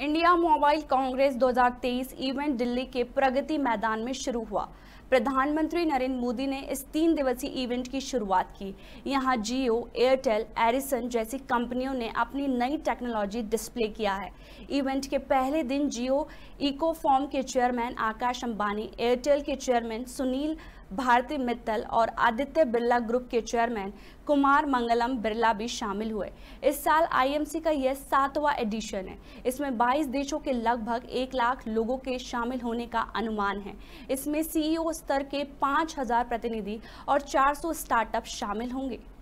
India mobile congress 2023 event Delhi के प्रगति मैदान में शुरू हुआ प्रधानमंत्री नरेंद्र मोदी ने इस तीन दिवसीय इवेंट की शुरुआत की यहां जियो एयरटेल एरिसन जैसी कंपनियों ने अपनी नई टेक्नोलॉजी डिस्प्ले किया है इवेंट के पहले दिन जियो इकोफॉर्म के चेयरमैन आकाश अंबानी एयरटेल के चेयरमैन सुनील भारती मित्तल और आदित्य बिरला ग्रुप के चेयरमैन कुमार मंगलम बिरला भी शामिल हुए इस साल आईएमसी का यह सातवां एडिशन है इसमें 22 देशों के लगभग एक लाख लोगों के शामिल होने का अनुमान है इसमें सीईओ e स्तर के 5000 प्रतिनिधि और 400 स्टार्टअप शामिल होंगे